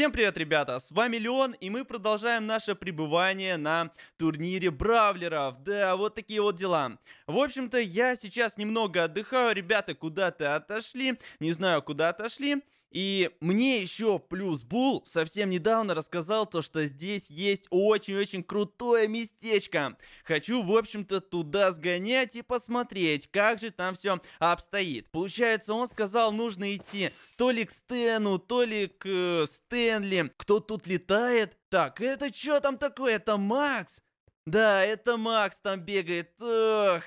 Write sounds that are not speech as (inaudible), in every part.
Всем привет, ребята! С вами Леон, и мы продолжаем наше пребывание на турнире бравлеров. Да, вот такие вот дела. В общем-то, я сейчас немного отдыхаю, ребята куда-то отошли, не знаю, куда отошли. И мне еще плюс Бул совсем недавно рассказал то, что здесь есть очень-очень крутое местечко. Хочу, в общем-то, туда сгонять и посмотреть, как же там все обстоит. Получается, он сказал, нужно идти то ли к Стэну, то ли к э, Стэнли. Кто тут летает? Так, это что там такое? Это Макс? Да, это Макс там бегает. Ох,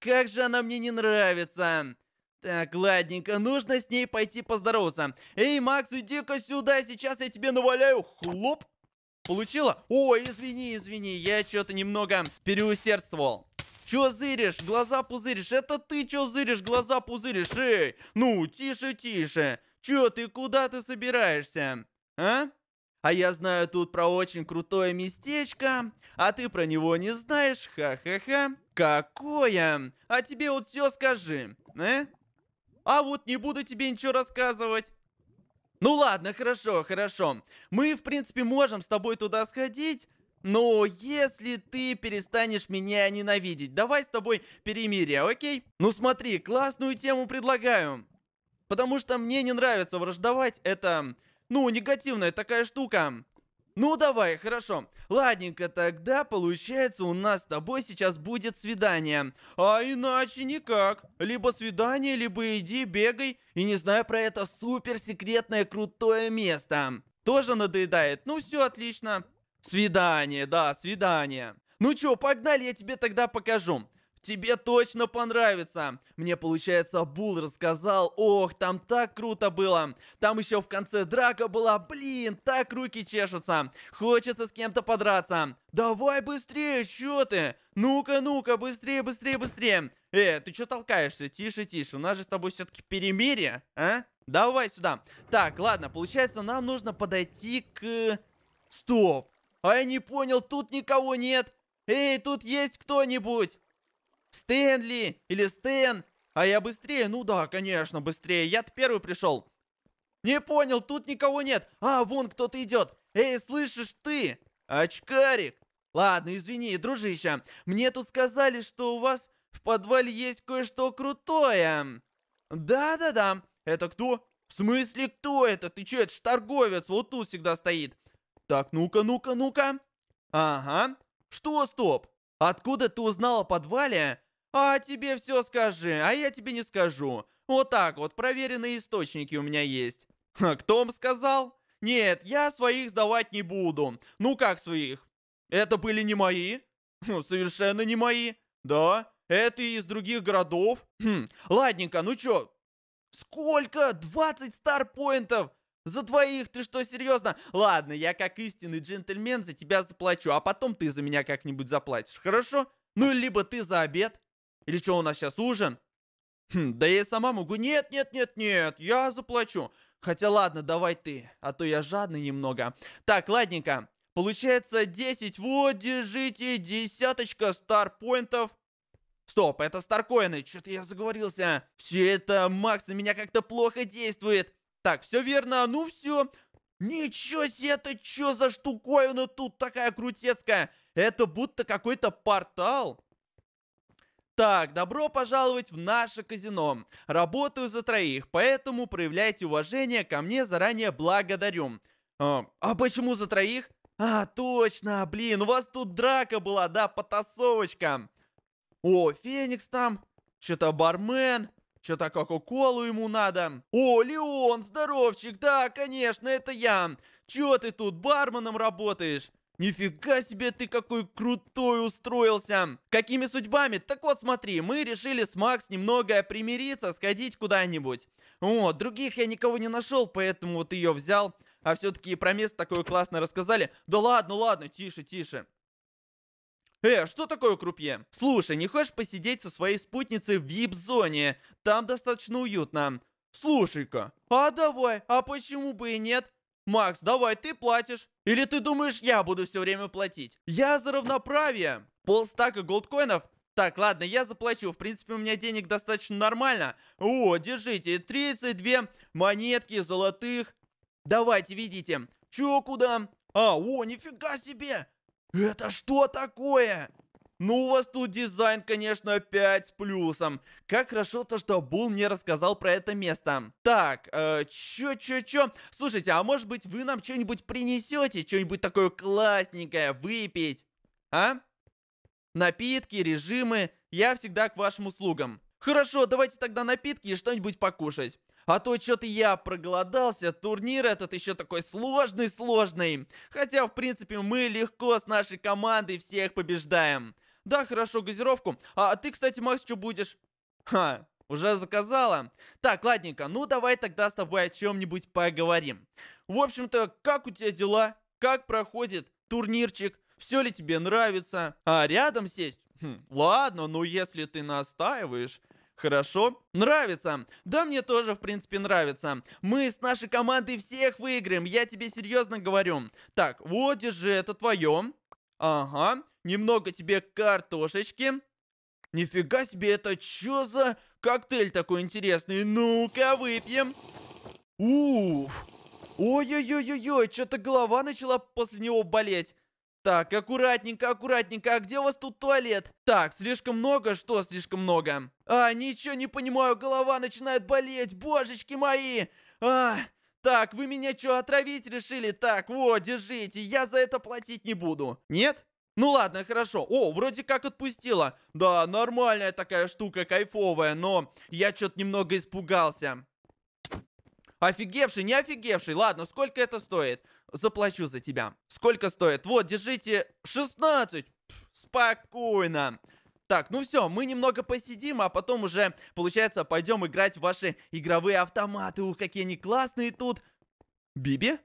как же она мне не нравится. Так, ладненько, нужно с ней пойти поздороваться. Эй, Макс, иди-ка сюда, сейчас я тебе наваляю. Хлоп. Получила? О, извини, извини, я что-то немного переусердствовал. Чё зыришь? Глаза пузыришь? Это ты чё зыришь? Глаза пузыришь? Эй, ну, тише, тише. Чё ты, куда ты собираешься? А? А я знаю тут про очень крутое местечко, а ты про него не знаешь, ха-ха-ха. Какое? А тебе вот все скажи, э? А вот не буду тебе ничего рассказывать. Ну ладно, хорошо, хорошо. Мы, в принципе, можем с тобой туда сходить, но если ты перестанешь меня ненавидеть, давай с тобой перемирие, окей? Ну смотри, классную тему предлагаю. Потому что мне не нравится враждовать, это, ну, негативная такая штука. Ну давай, хорошо. Ладненько, тогда получается у нас с тобой сейчас будет свидание. А иначе никак. Либо свидание, либо иди, бегай. И не знаю про это супер секретное крутое место. Тоже надоедает. Ну все, отлично. Свидание, да, свидание. Ну чё, погнали, я тебе тогда покажу. Тебе точно понравится. Мне, получается, Бул рассказал. Ох, там так круто было. Там еще в конце драка была. Блин, так руки чешутся. Хочется с кем-то подраться. Давай быстрее, что ты? Ну-ка, ну-ка, быстрее, быстрее, быстрее. Э, ты что толкаешься? Тише, тише. У нас же с тобой все таки перемирие, а? Давай сюда. Так, ладно, получается, нам нужно подойти к... Стоп. А я не понял, тут никого нет. Эй, тут есть кто-нибудь? Стэнли или Стэн. А я быстрее? Ну да, конечно, быстрее. я первый пришел. Не понял, тут никого нет. А, вон кто-то идет. Эй, слышишь ты? Очкарик. Ладно, извини, дружище. Мне тут сказали, что у вас в подвале есть кое-что крутое. Да-да-да. Это кто? В смысле, кто это? Ты че, это ж торговец, вот тут всегда стоит. Так, ну-ка, ну-ка, ну-ка. Ага. Что, стоп? Откуда ты узнал о подвале? А тебе все скажи, а я тебе не скажу. Вот так вот, проверенные источники у меня есть. А кто вам сказал? Нет, я своих сдавать не буду. Ну как своих? Это были не мои? Ну, совершенно не мои. Да, это и из других городов. Хм, ладненько, ну чё? Сколько? 20 старпоинтов! За двоих? Ты что, серьезно? Ладно, я как истинный джентльмен за тебя заплачу, а потом ты за меня как-нибудь заплатишь, хорошо? Ну, либо ты за обед. Или что, у нас сейчас ужин? Хм, да я сама могу. Нет, нет, нет, нет, я заплачу. Хотя ладно, давай ты, а то я жадный немного. Так, ладненько. Получается 10. Вот, держите, десяточка старпоинтов. Стоп, это старкоины. Что-то я заговорился. Все это, Макс, на меня как-то плохо действует. Так, все верно, А ну все. Ничего себе, это что за штуковина тут такая крутецкая? Это будто какой-то портал. Так, добро пожаловать в наше казино. Работаю за троих, поэтому проявляйте уважение ко мне, заранее благодарю. А, а почему за троих? А, точно, блин, у вас тут драка была, да, потасовочка. О, Феникс там, что-то бармен. Что-то Кока-Колу ему надо. О, Леон, здоровчик, да, конечно, это я. Чё ты тут барменом работаешь? Нифига себе ты какой крутой устроился! Какими судьбами? Так вот смотри, мы решили с Макс немного примириться, сходить куда-нибудь. О, других я никого не нашел, поэтому вот ее взял. А все-таки про место такое классное рассказали. Да ладно, ладно, тише, тише. Э, а что такое крупье? Слушай, не хочешь посидеть со своей спутницей в вип-зоне? Там достаточно уютно. Слушай-ка, а давай, а почему бы и нет? Макс, давай, ты платишь. Или ты думаешь, я буду все время платить? Я за равноправие. Полстака голдкоинов? Так, ладно, я заплачу. В принципе, у меня денег достаточно нормально. О, держите, 32 монетки золотых. Давайте, видите. Чё, куда? А, о, нифига себе! Это что такое? Ну, у вас тут дизайн, конечно, 5 с плюсом. Как хорошо то, что Бул мне рассказал про это место. Так, э, чё-чё-чё? Слушайте, а может быть вы нам что-нибудь принесете? Что-нибудь такое классненькое выпить? А? Напитки, режимы. Я всегда к вашим услугам. Хорошо, давайте тогда напитки и что-нибудь покушать. А то что-то я проголодался, турнир этот еще такой сложный-сложный. Хотя, в принципе, мы легко с нашей командой всех побеждаем. Да, хорошо, газировку. А, а ты, кстати, Макс, что будешь? Ха, уже заказала? Так, ладненько, ну давай тогда с тобой о чем-нибудь поговорим. В общем-то, как у тебя дела? Как проходит турнирчик? Все ли тебе нравится? А рядом сесть? Хм, ладно, но ну если ты настаиваешь... Хорошо? Нравится. Да, мне тоже, в принципе, нравится. Мы с нашей командой всех выиграем, я тебе серьезно говорю. Так, вот, держи, это твое. Ага, немного тебе картошечки. Нифига себе, это что за коктейль такой интересный? Ну-ка, выпьем. Уф. Ой-ой-ой-ой-ой, что-то голова начала после него болеть. Так, аккуратненько, аккуратненько. А где у вас тут туалет? Так, слишком много? Что слишком много? А, ничего не понимаю, голова начинает болеть, божечки мои. А, так, вы меня что, отравить решили? Так, вот, держите, я за это платить не буду. Нет? Ну ладно, хорошо. О, вроде как отпустила. Да, нормальная такая штука, кайфовая, но я что-то немного испугался. Офигевший, не офигевший. Ладно, сколько это стоит? Заплачу за тебя. Сколько стоит? Вот, держите 16. Пфф, спокойно. Так, ну все, мы немного посидим, а потом уже, получается, пойдем играть в ваши игровые автоматы. Ух, какие они классные тут. Биби?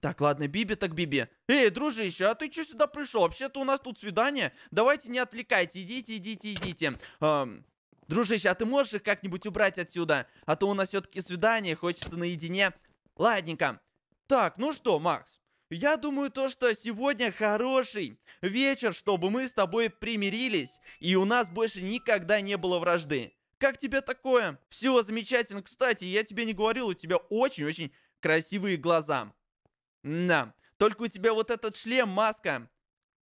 Так, ладно, Биби так Биби. Эй, дружище, а ты че сюда пришел? Вообще-то у нас тут свидание. Давайте не отвлекайте, идите, идите, идите. Эм, дружище, а ты можешь их как-нибудь убрать отсюда? А то у нас все-таки свидание, хочется наедине. Ладненько. Так, ну что, Макс, я думаю то, что сегодня хороший вечер, чтобы мы с тобой примирились, и у нас больше никогда не было вражды. Как тебе такое? Все замечательно. Кстати, я тебе не говорил, у тебя очень-очень красивые глаза. Да, только у тебя вот этот шлем, маска.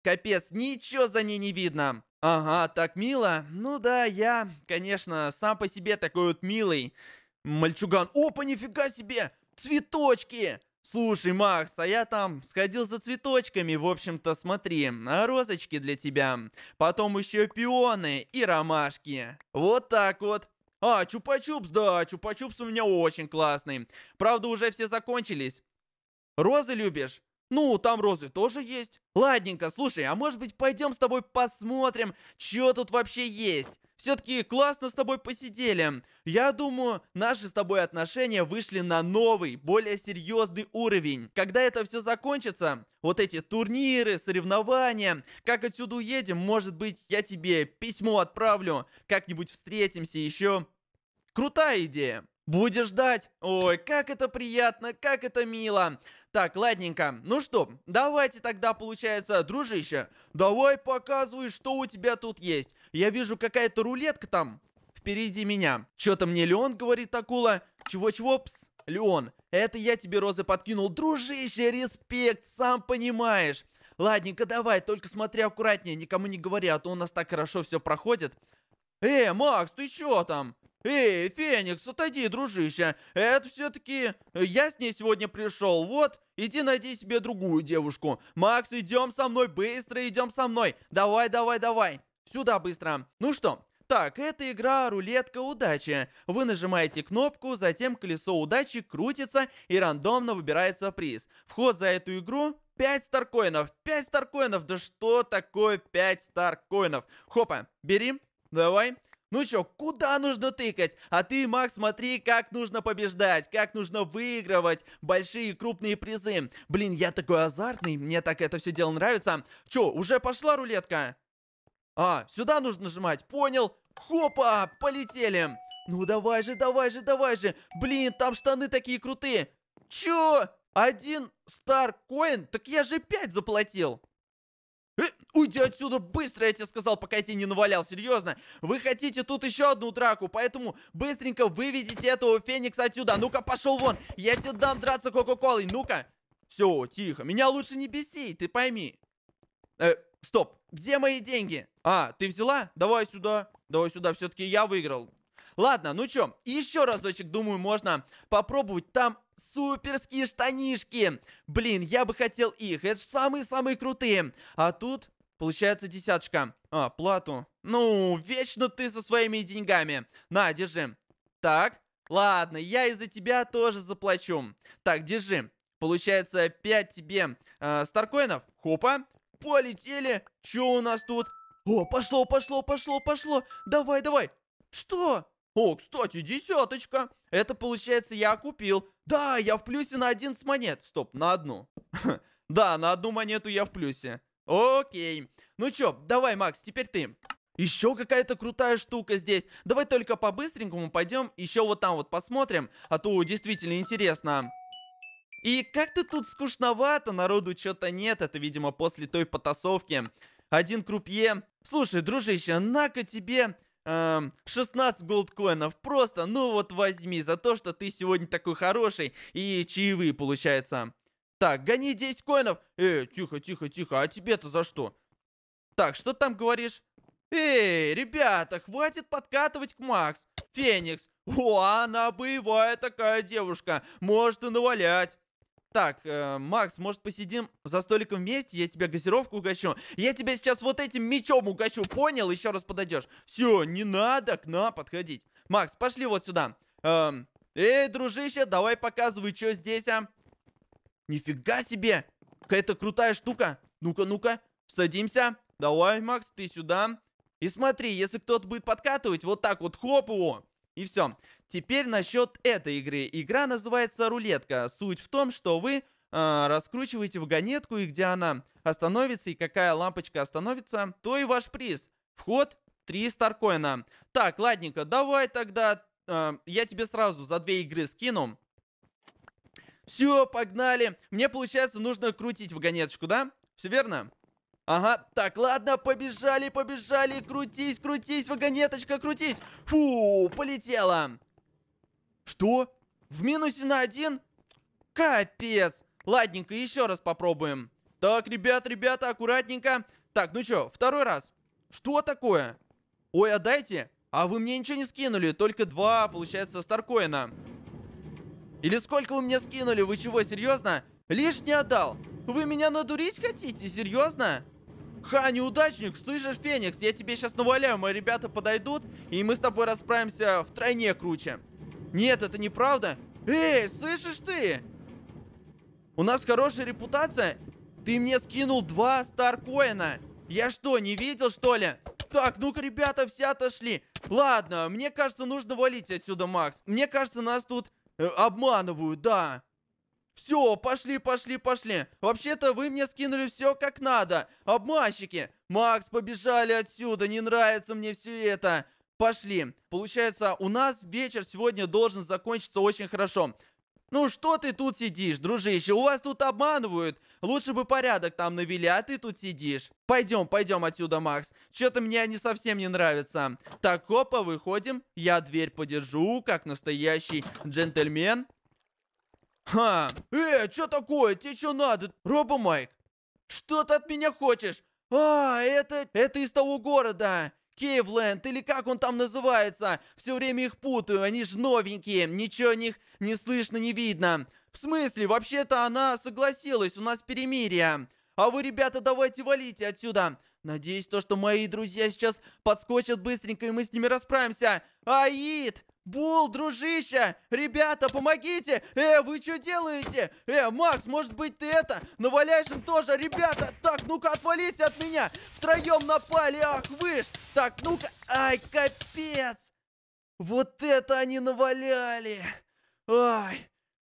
Капец, ничего за ней не видно. Ага, так мило. Ну да, я, конечно, сам по себе такой вот милый мальчуган. Опа, нифига себе! Цветочки! «Слушай, Макс, а я там сходил за цветочками, в общем-то, смотри, а розочки для тебя, потом еще пионы и ромашки». Вот так вот. А, чупа-чупс, да, чупа-чупс у меня очень классный. Правда, уже все закончились. Розы любишь? Ну, там розы тоже есть. Ладненько, слушай, а может быть пойдем с тобой посмотрим, что тут вообще есть? Все-таки классно с тобой посидели. Я думаю, наши с тобой отношения вышли на новый, более серьезный уровень. Когда это все закончится, вот эти турниры, соревнования, как отсюда уедем, может быть, я тебе письмо отправлю, как-нибудь встретимся еще. Крутая идея. Будешь ждать? Ой, как это приятно, как это мило. Так, ладненько. Ну что, давайте тогда, получается, дружище, давай показывай, что у тебя тут есть. Я вижу, какая-то рулетка там впереди меня. Что-то мне Леон говорит, акула. Чего-чего, пс. Леон, это я тебе розы подкинул. Дружище, респект, сам понимаешь. Ладненько, давай, только смотри аккуратнее, никому не говори, а то у нас так хорошо все проходит. Э, Макс, ты чё там? «Эй, Феникс, отойди, дружище! Это все-таки я с ней сегодня пришел, вот! Иди найди себе другую девушку! Макс, идем со мной, быстро идем со мной! Давай, давай, давай! Сюда быстро! Ну что, так, это игра рулетка удачи. Вы нажимаете кнопку, затем колесо удачи крутится и рандомно выбирается приз. Вход за эту игру 5 старкоинов. 5 старкоинов. Да что такое 5 старкоинов? Хопа, бери. Давай. Ну чё, куда нужно тыкать? А ты, Макс, смотри, как нужно побеждать, как нужно выигрывать большие крупные призы. Блин, я такой азартный, мне так это все дело нравится. Чё, уже пошла рулетка? А, сюда нужно нажимать, понял? Хопа, полетели. Ну давай же, давай же, давай же. Блин, там штаны такие крутые. Чё? Один Star Coin? Так я же пять заплатил. Уйди отсюда быстро, я тебе сказал, пока я тебе не навалял. Серьезно. Вы хотите тут еще одну драку, поэтому быстренько выведите этого Феникса отсюда. Ну-ка, пошел вон. Я тебе дам драться Кока-Колой. Ну-ка. Все, тихо. Меня лучше не беси, ты пойми. Э, стоп. Где мои деньги? А, ты взяла? Давай сюда. Давай сюда. Все-таки я выиграл. Ладно, ну чё, еще разочек, думаю, можно попробовать. Там суперские штанишки. Блин, я бы хотел их. Это же самые-самые крутые. А тут Получается десяточка. А, плату. Ну, вечно ты со своими деньгами. На, держи. Так, ладно, я из-за тебя тоже заплачу. Так, держи. Получается 5 тебе э, старкоинов. Хопа. Полетели. Чё у нас тут? О, пошло, пошло, пошло, пошло. Давай, давай. Что? О, кстати, десяточка. Это, получается, я купил. Да, я в плюсе на 11 монет. Стоп, на одну. (laughs) Да, на одну монету я в плюсе. Окей. Ну чё, давай, Макс, теперь ты. Еще какая-то крутая штука здесь. Давай только по-быстренькому пойдем еще вот там вот посмотрим, а то действительно интересно. И как-то тут скучновато, народу что-то нет, это, видимо, после той потасовки. Один крупье. Слушай, дружище, на-ка тебе эм, 16 голдкоинов. Просто, ну вот возьми за то, что ты сегодня такой хороший и чаевые получается. Так, гони 10 коинов. Эй, тихо, тихо, тихо. А тебе-то за что? Так, что там говоришь? Эй, ребята, хватит подкатывать к Макс. Феникс. О, она боевая такая девушка. Может и навалять. Так, э, Макс, может посидим за столиком вместе? Я тебя газировку угощу. Я тебя сейчас вот этим мечом угощу, понял? Еще раз подойдешь. Все, не надо к нам подходить. Макс, пошли вот сюда. Эм, эй, дружище, давай показывай, что здесь, а. Нифига себе! Какая-то крутая штука. Ну-ка, ну-ка, садимся. Давай, Макс, ты сюда. И смотри, если кто-то будет подкатывать, вот так вот, хоп его. И все. Теперь насчет этой игры. Игра называется рулетка. Суть в том, что вы э, раскручиваете вагонетку, и где она остановится, и какая лампочка остановится, то и ваш приз. Вход 3 старкоина. Так, ладненько, давай тогда... Э, я тебе сразу за две игры скину. Все, погнали. Мне, получается, нужно крутить вагонеточку, да? Все верно? Ага, так, ладно, побежали, побежали, крутись, крутись, вагонеточка, крутись. Фу, полетела. Что? В минусе на один? Капец. Ладненько, еще раз попробуем. Так, ребят, ребята, аккуратненько. Так, ну что, второй раз. Что такое? Ой, отдайте. А вы мне ничего не скинули, только два, получается, Старкоина. Или сколько вы мне скинули? Вы чего, серьезно? Лишний отдал. Вы меня надурить хотите? Серьезно? Ха, неудачник, слышишь, Феникс, я тебе сейчас наваляю, мои ребята подойдут, и мы с тобой расправимся в тройне круче. Нет, это неправда. Эй, слышишь ты? У нас хорошая репутация. Ты мне скинул два Старкоина. Я что, не видел, что ли? Так, ну-ка, ребята, все отошли. Ладно, мне кажется, нужно валить отсюда, Макс. Мне кажется, нас тут Э, обманывают, да. Все, пошли, пошли, пошли. Вообще-то вы мне скинули все как надо. Обманщики. Макс, побежали отсюда. Не нравится мне все это. Пошли. Получается, у нас вечер сегодня должен закончиться очень хорошо. Ну что ты тут сидишь, дружище? У вас тут обманывают. Лучше бы порядок там навели, а ты тут сидишь. Пойдем, пойдем отсюда, Макс. Что-то мне они совсем не нравятся. Так, опа, выходим. Я дверь подержу, как настоящий джентльмен. Ха. Э, что такое? Тебе что надо? Робомайк, что ты от меня хочешь? А, это... это из того города. Кейвленд, или как он там называется. Все время их путаю, они же новенькие, ничего о них не слышно, не видно. В смысле, вообще-то она согласилась, у нас перемирие. А вы, ребята, давайте валите отсюда. Надеюсь, то, что мои друзья сейчас подскочат быстренько, и мы с ними расправимся. Аид! Бул, дружище! Ребята, помогите! Э, вы что делаете? Э, Макс, может быть ты это? Наваляешь им тоже, ребята! Так, ну-ка, отвалите от меня! Втроем напали, ах выш! Так, ну-ка! Ай, капец! Вот это они наваляли! Ай!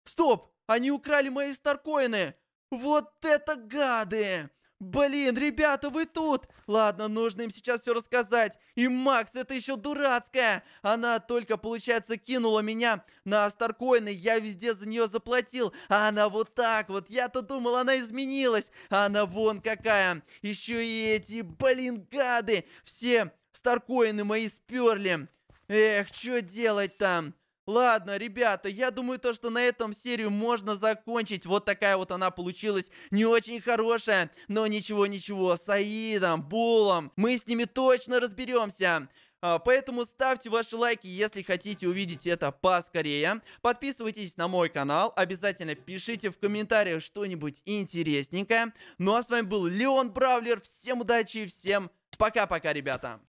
Стоп! Они украли мои старкоины! Вот это гады! Блин, ребята, вы тут! Ладно, нужно им сейчас все рассказать. И Макс, это еще дурацкая! Она только, получается, кинула меня на Старкоины, я везде за нее заплатил. А она вот так вот, я-то думал, она изменилась. А она вон какая! Еще и эти, блин, гады! Все Старкоины мои сперли. Эх, что делать там? Ладно, ребята, я думаю то, что на этом серию можно закончить. Вот такая вот она получилась. Не очень хорошая, но ничего-ничего. Саидом, Булом, мы с ними точно разберемся. А, поэтому ставьте ваши лайки, если хотите увидеть это поскорее. Подписывайтесь на мой канал. Обязательно пишите в комментариях что-нибудь интересненькое. Ну а с вами был Леон Бравлер. Всем удачи и всем пока-пока, ребята.